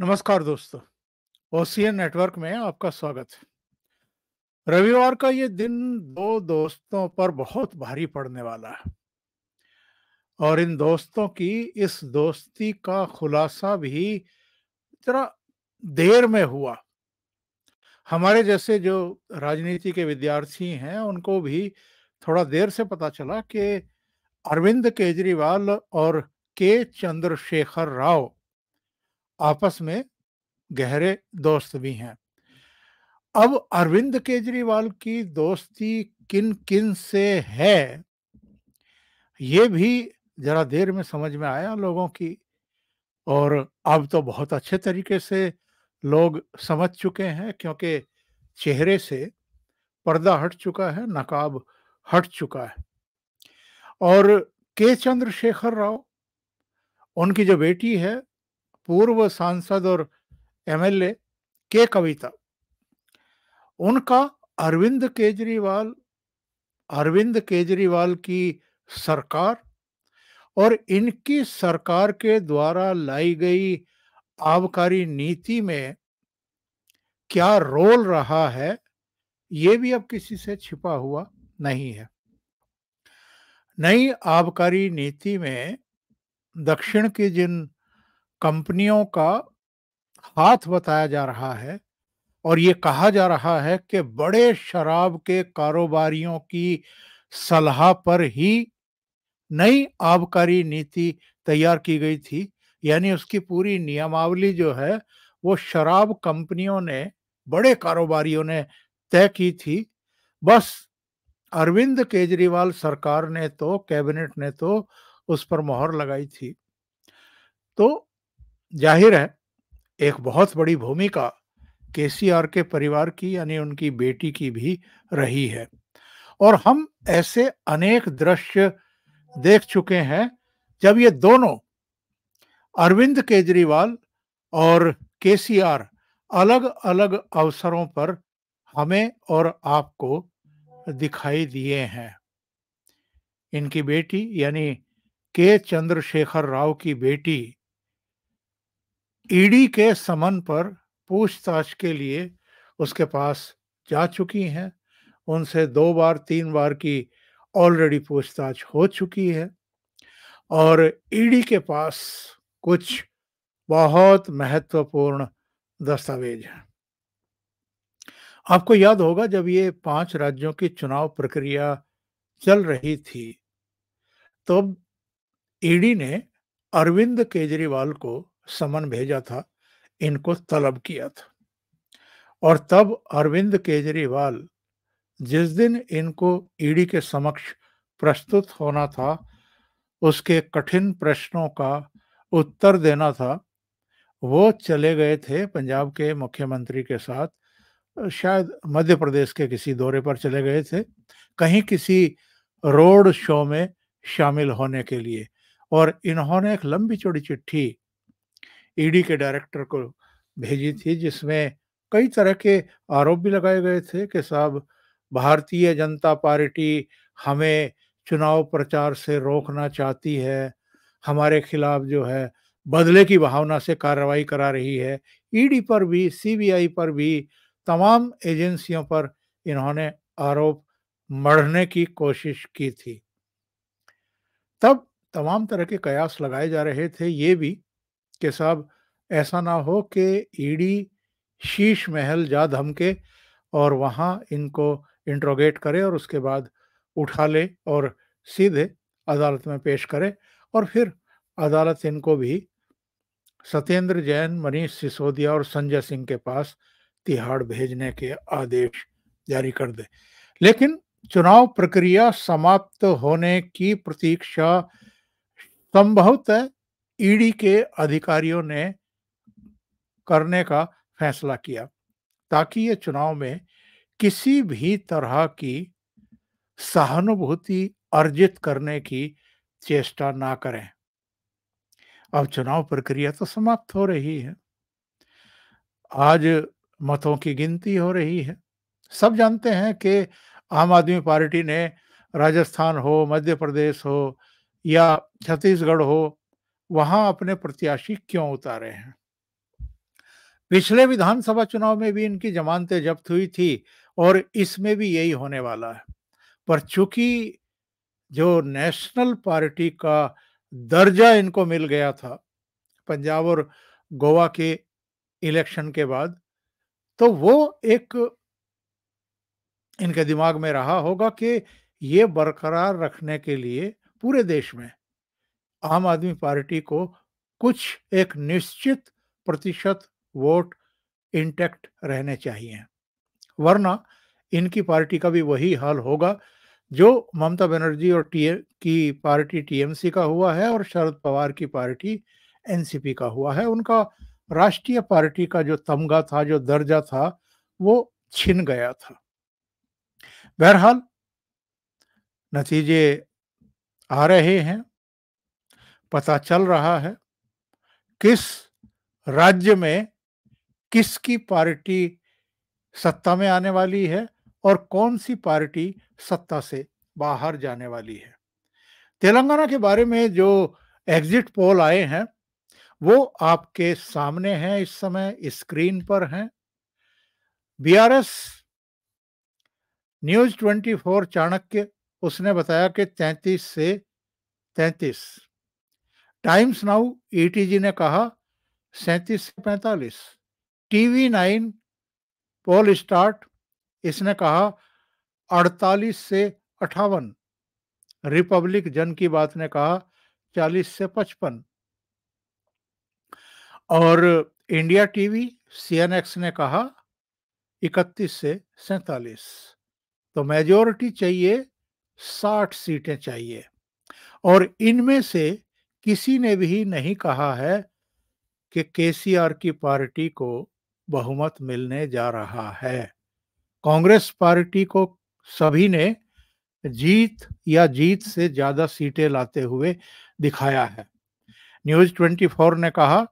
नमस्कार दोस्तों OCN network में आपका स्वागत है रविवार का ये दिन दो दोस्तों पर बहुत भारी पड़ने वाला है और इन दोस्तों की इस दोस्ती का खुलासा भी जरा देर में हुआ हमारे जैसे जो राजनीति के विद्यार्थी हैं उनको भी थोड़ा देर से पता चला कि अरविंद केजरीवाल और के चंद्रशेखर राव आपस में गहरे दोस्त भी हैं अब अरविंद केजरीवाल की दोस्ती किन किन से है ये भी जरा देर में समझ में आया लोगों की और अब तो बहुत अच्छे तरीके से लोग समझ चुके हैं क्योंकि चेहरे से पर्दा हट चुका है नकाब हट चुका है और के चंद्रशेखर राव उनकी जो बेटी है पूर्व सांसद और एमएलए के कविता उनका अरविंद केजरीवाल अरविंद केजरीवाल की सरकार और इनकी सरकार के द्वारा लाई गई आबकारी नीति में क्या रोल रहा है ये भी अब किसी से छिपा हुआ नहीं है नई आबकारी नीति में दक्षिण की जिन कंपनियों का हाथ बताया जा रहा है और ये कहा जा रहा है कि बड़े शराब के कारोबारियों की सलाह पर ही नई आबकारी नीति तैयार की गई थी यानी उसकी पूरी नियमावली जो है वो शराब कंपनियों ने बड़े कारोबारियों ने तय की थी बस अरविंद केजरीवाल सरकार ने तो कैबिनेट ने तो उस पर मोहर लगाई थी तो जाहिर है एक बहुत बड़ी भूमिका केसीआर के परिवार की यानी उनकी बेटी की भी रही है और हम ऐसे अनेक दृश्य देख चुके हैं जब ये दोनों अरविंद केजरीवाल और केसीआर अलग अलग अवसरों पर हमें और आपको दिखाई दिए हैं इनकी बेटी यानी के चंद्रशेखर राव की बेटी ईडी के समन पर पूछताछ के लिए उसके पास जा चुकी हैं उनसे दो बार तीन बार की ऑलरेडी पूछताछ हो चुकी है और ईडी के पास कुछ बहुत महत्वपूर्ण दस्तावेज हैं आपको याद होगा जब ये पांच राज्यों की चुनाव प्रक्रिया चल रही थी तब तो ईडी ने अरविंद केजरीवाल को समन भेजा था इनको तलब किया था और तब अरविंद केजरीवाल जिस दिन इनको ईडी के समक्ष प्रस्तुत होना था उसके कठिन प्रश्नों का उत्तर देना था वो चले गए थे पंजाब के मुख्यमंत्री के साथ शायद मध्य प्रदेश के किसी दौरे पर चले गए थे कहीं किसी रोड शो में शामिल होने के लिए और इन्होंने एक लंबी चौड़ी चिट्ठी ईडी के डायरेक्टर को भेजी थी जिसमें कई तरह के आरोप भी लगाए गए थे कि साहब भारतीय जनता पार्टी हमें चुनाव प्रचार से रोकना चाहती है हमारे खिलाफ जो है बदले की भावना से कार्रवाई करा रही है ईडी पर भी सीबीआई पर भी तमाम एजेंसियों पर इन्होंने आरोप मढ़ने की कोशिश की थी तब तमाम तरह के कयास लगाए जा रहे थे ये भी कि साहब ऐसा ना हो कि ईडी शीश महल जा धमके और वहाँ इनको इंट्रोगेट करे और उसके बाद उठा ले और सीधे अदालत में पेश करे और फिर अदालत इनको भी सत्येंद्र जैन मनीष सिसोदिया और संजय सिंह के पास तिहाड़ भेजने के आदेश जारी कर दे लेकिन चुनाव प्रक्रिया समाप्त होने की प्रतीक्षा संभवतः ईडी के अधिकारियों ने करने का फैसला किया ताकि ये चुनाव में किसी भी तरह की सहानुभूति अर्जित करने की चेष्टा ना करें अब चुनाव प्रक्रिया तो समाप्त हो रही है आज मतों की गिनती हो रही है सब जानते हैं कि आम आदमी पार्टी ने राजस्थान हो मध्य प्रदेश हो या छत्तीसगढ़ हो वहां अपने प्रत्याशी क्यों उतारे हैं पिछले विधानसभा चुनाव में भी इनकी जमानतें जब्त हुई थी और इसमें भी यही होने वाला है पर चूंकि जो नेशनल पार्टी का दर्जा इनको मिल गया था पंजाब और गोवा के इलेक्शन के बाद तो वो एक इनके दिमाग में रहा होगा कि ये बरकरार रखने के लिए पूरे देश में आम आदमी पार्टी को कुछ एक निश्चित प्रतिशत वोट इंटेक्ट रहने चाहिए वरना इनकी पार्टी का भी वही हाल होगा जो ममता बनर्जी और टी की पार्टी टीएमसी का हुआ है और शरद पवार की पार्टी एनसीपी का हुआ है उनका राष्ट्रीय पार्टी का जो तमगा था जो दर्जा था वो छिन गया था बहरहाल नतीजे आ रहे हैं पता चल रहा है किस राज्य में किसकी पार्टी सत्ता में आने वाली है और कौन सी पार्टी सत्ता से बाहर जाने वाली है तेलंगाना के बारे में जो एग्जिट पोल आए हैं वो आपके सामने हैं इस समय स्क्रीन पर हैं बीआरएस न्यूज 24 चाणक्य उसने बताया कि 33 से टाइम्स नाउ ईटीजी e ने कहा सैंतीस से पैंतालीस टीवी नाइन पोल स्टार्ट इसने कहा अड़तालीस से अठावन रिपब्लिक जन की बात ने कहा चालीस से पचपन और इंडिया टीवी सीएनएक्स ने कहा इकतीस से सैतालीस तो मेजोरिटी चाहिए साठ सीटें चाहिए और इनमें से किसी ने भी नहीं कहा है कि केसीआर की पार्टी को बहुमत मिलने जा रहा है कांग्रेस पार्टी को सभी ने जीत या जीत से ज्यादा सीटें लाते हुए दिखाया है न्यूज 24 ने कहा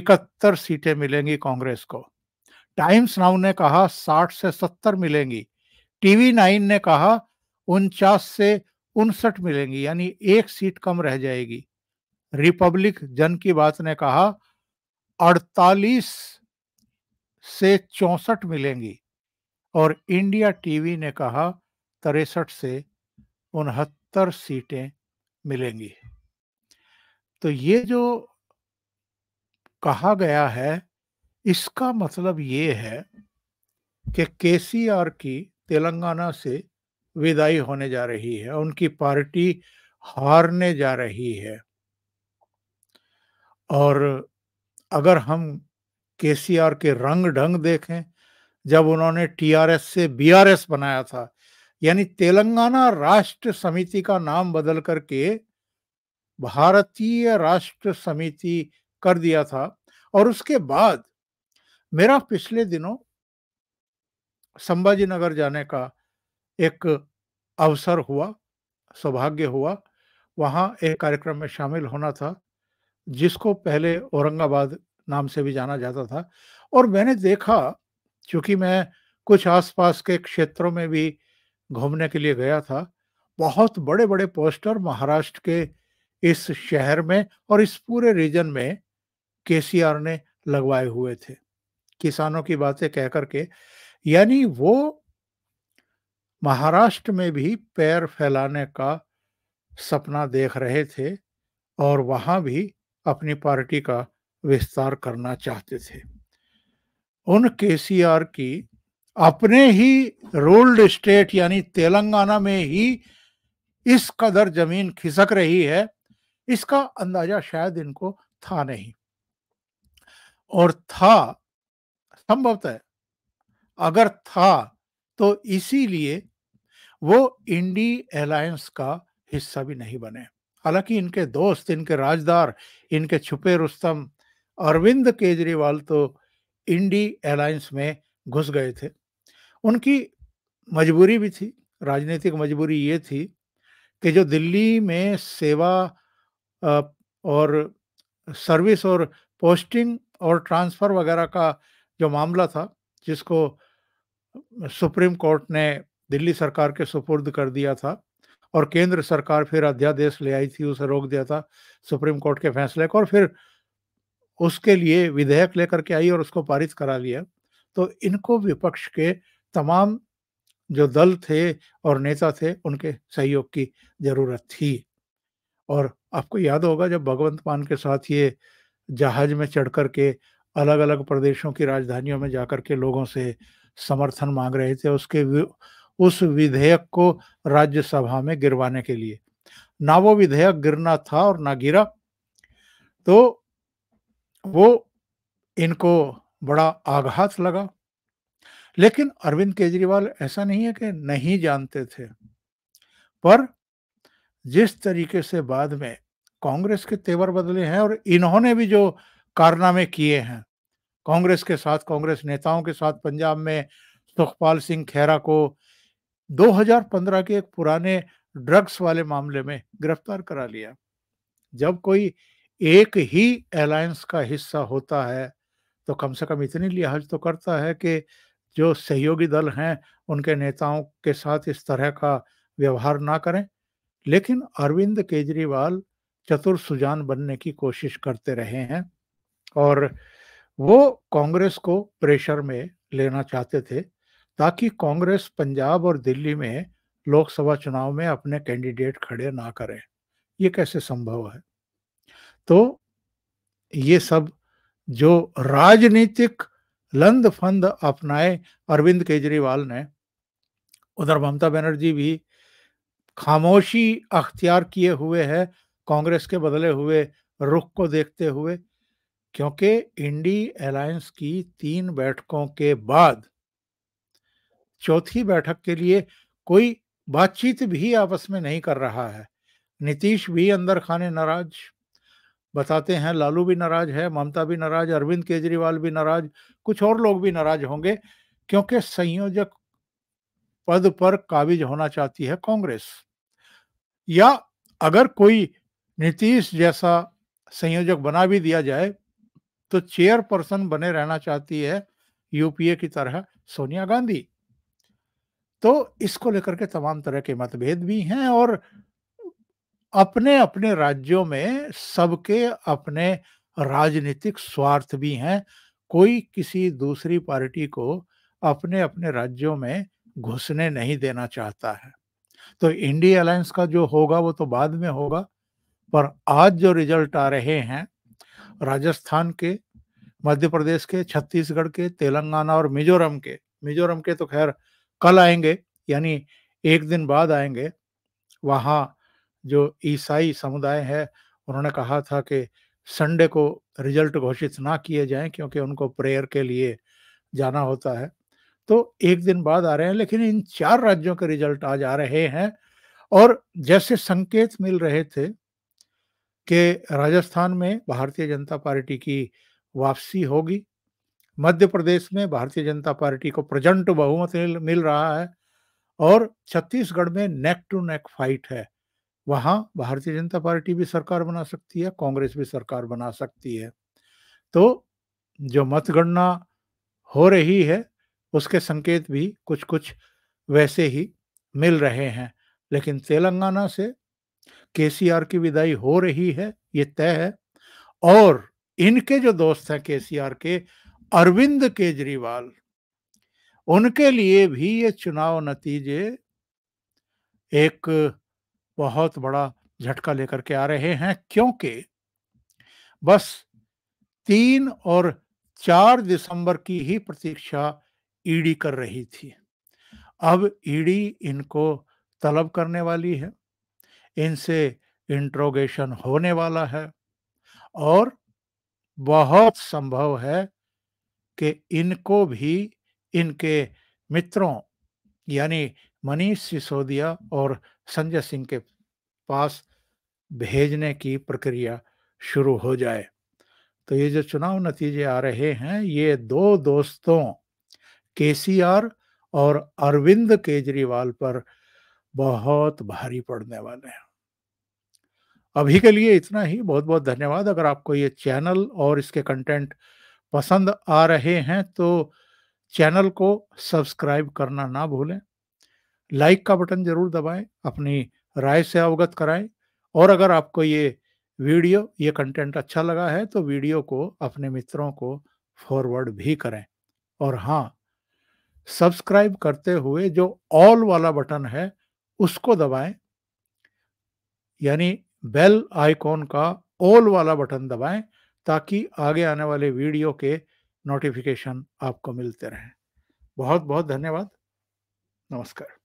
इकहत्तर सीटें मिलेंगी कांग्रेस को टाइम्स नाउ ने कहा 60 से 70 मिलेंगी टीवी नाइन ने कहा उनचास से उनसठ मिलेंगी यानी एक सीट कम रह जाएगी रिपब्लिक जन की बात ने कहा 48 से चौसठ मिलेंगी और इंडिया टीवी ने कहा तिरसठ से उनहत्तर सीटें मिलेंगी तो ये जो कहा गया है इसका मतलब ये है कि केसीआर की तेलंगाना से विदाई होने जा रही है उनकी पार्टी हारने जा रही है और अगर हम केसीआर के रंग ढंग देखें जब उन्होंने टीआरएस से बीआरएस बनाया था यानी तेलंगाना राष्ट्र समिति का नाम बदल करके भारतीय राष्ट्र समिति कर दिया था और उसके बाद मेरा पिछले दिनों संभाजी नगर जाने का एक अवसर हुआ सौभाग्य हुआ वहाँ एक कार्यक्रम में शामिल होना था जिसको पहले औरंगाबाद नाम से भी जाना जाता था और मैंने देखा क्योंकि मैं कुछ आसपास के क्षेत्रों में भी घूमने के लिए गया था बहुत बड़े बड़े पोस्टर महाराष्ट्र के इस शहर में और इस पूरे रीजन में केसीआर ने लगवाए हुए थे किसानों की बातें कह के यानी वो महाराष्ट्र में भी पैर फैलाने का सपना देख रहे थे और वहाँ भी अपनी पार्टी का विस्तार करना चाहते थे उन केसीआर की अपने ही रूल्ड स्टेट यानी तेलंगाना में ही इस कदर जमीन खिसक रही है इसका अंदाजा शायद इनको था नहीं और था संभवतः अगर था तो इसीलिए वो इंडी अलायंस का हिस्सा भी नहीं बने हालांकि इनके दोस्त इनके राजदार इनके छुपे रुस्तम अरविंद केजरीवाल तो इंडी एलायंस में घुस गए थे उनकी मजबूरी भी थी राजनीतिक मजबूरी ये थी कि जो दिल्ली में सेवा और सर्विस और पोस्टिंग और ट्रांसफ़र वगैरह का जो मामला था जिसको सुप्रीम कोर्ट ने दिल्ली सरकार के सुपुर्द कर दिया था और केंद्र सरकार फिर अध्यादेश ले आई थी उसे रोक दिया था सुप्रीम कोर्ट के फैसले को और फिर उसके लिए विधेयक लेकर के आई और उसको पारित करा लिया तो इनको विपक्ष के तमाम जो दल थे और नेता थे उनके सहयोग की जरूरत थी और आपको याद होगा जब भगवंत मान के साथ ये जहाज में चढ़ कर के अलग अलग प्रदेशों की राजधानियों में जाकर के लोगों से समर्थन मांग रहे थे उसके उस विधेयक को राज्यसभा में गिरवाने के लिए ना वो विधेयक गिरना था और ना गिरा तो वो इनको बड़ा आघात लगा लेकिन अरविंद केजरीवाल ऐसा नहीं है कि नहीं जानते थे पर जिस तरीके से बाद में कांग्रेस के तेवर बदले हैं और इन्होंने भी जो कारनामे किए हैं कांग्रेस के साथ कांग्रेस नेताओं के साथ पंजाब में सुखपाल सिंह खेरा को 2015 के एक पुराने ड्रग्स वाले मामले में गिरफ्तार करा लिया जब कोई एक ही अलायंस का हिस्सा होता है तो कम से कम इतनी लिहाज तो करता है कि जो सहयोगी दल हैं उनके नेताओं के साथ इस तरह का व्यवहार ना करें लेकिन अरविंद केजरीवाल चतुर सुजान बनने की कोशिश करते रहे हैं और वो कांग्रेस को प्रेशर में लेना चाहते थे ताकि कांग्रेस पंजाब और दिल्ली में लोकसभा चुनाव में अपने कैंडिडेट खड़े ना करें ये कैसे संभव है तो ये सब जो राजनीतिक लंद फंद अपनाए अरविंद केजरीवाल ने उधर ममता बनर्जी भी खामोशी अख्तियार किए हुए है कांग्रेस के बदले हुए रुख को देखते हुए क्योंकि इंडी अलायंस की तीन बैठकों के बाद चौथी बैठक के लिए कोई बातचीत भी आपस में नहीं कर रहा है नीतीश भी अंदर खाने नाराज बताते हैं लालू भी नाराज है ममता भी नाराज अरविंद केजरीवाल भी नाराज कुछ और लोग भी नाराज होंगे क्योंकि संयोजक पद पर काबिज होना चाहती है कांग्रेस या अगर कोई नीतीश जैसा संयोजक बना भी दिया जाए तो चेयरपर्सन बने रहना चाहती है यूपीए की तरह सोनिया गांधी तो इसको लेकर के तमाम तरह के मतभेद भी हैं और अपने अपने राज्यों में सबके अपने राजनीतिक स्वार्थ भी हैं कोई किसी दूसरी पार्टी को अपने अपने राज्यों में घुसने नहीं देना चाहता है तो इंडिया अलायंस का जो होगा वो तो बाद में होगा पर आज जो रिजल्ट आ रहे हैं राजस्थान के मध्य प्रदेश के छत्तीसगढ़ के तेलंगाना और मिजोरम के मिजोरम के तो खैर कल आएंगे यानी एक दिन बाद आएंगे वहाँ जो ईसाई समुदाय है उन्होंने कहा था कि संडे को रिजल्ट घोषित ना किए जाएं क्योंकि उनको प्रेयर के लिए जाना होता है तो एक दिन बाद आ रहे हैं लेकिन इन चार राज्यों के रिजल्ट आज आ रहे हैं और जैसे संकेत मिल रहे थे कि राजस्थान में भारतीय जनता पार्टी की वापसी होगी मध्य प्रदेश में भारतीय जनता पार्टी को प्रजंट बहुमत मिल रहा है और छत्तीसगढ़ में नेक टू नेक फाइट है वहाँ भारतीय जनता पार्टी भी सरकार बना सकती है कांग्रेस भी सरकार बना सकती है तो जो मतगणना हो रही है उसके संकेत भी कुछ कुछ वैसे ही मिल रहे हैं लेकिन तेलंगाना से केसीआर की विदाई हो रही है ये तय है और इनके जो दोस्त हैं केसीआर के अरविंद केजरीवाल उनके लिए भी ये चुनाव नतीजे एक बहुत बड़ा झटका लेकर के आ रहे हैं क्योंकि बस तीन और चार दिसंबर की ही प्रतीक्षा ईडी कर रही थी अब ईडी इनको तलब करने वाली है इनसे इंट्रोगेशन होने वाला है और बहुत संभव है कि इनको भी इनके मित्रों यानी मनीष सिसोदिया और संजय सिंह के पास भेजने की प्रक्रिया शुरू हो जाए तो ये जो चुनाव नतीजे आ रहे हैं ये दो दोस्तों केसीआर और अरविंद केजरीवाल पर बहुत भारी पड़ने वाले हैं अभी के लिए इतना ही बहुत बहुत धन्यवाद अगर आपको ये चैनल और इसके कंटेंट पसंद आ रहे हैं तो चैनल को सब्सक्राइब करना ना भूलें लाइक का बटन जरूर दबाएं अपनी राय से अवगत कराएं और अगर आपको ये वीडियो ये कंटेंट अच्छा लगा है तो वीडियो को अपने मित्रों को फॉरवर्ड भी करें और हाँ सब्सक्राइब करते हुए जो ऑल वाला बटन है उसको दबाएं यानी बेल आइकॉन का ऑल वाला बटन दबाएं ताकि आगे आने वाले वीडियो के नोटिफिकेशन आपको मिलते रहें बहुत बहुत धन्यवाद नमस्कार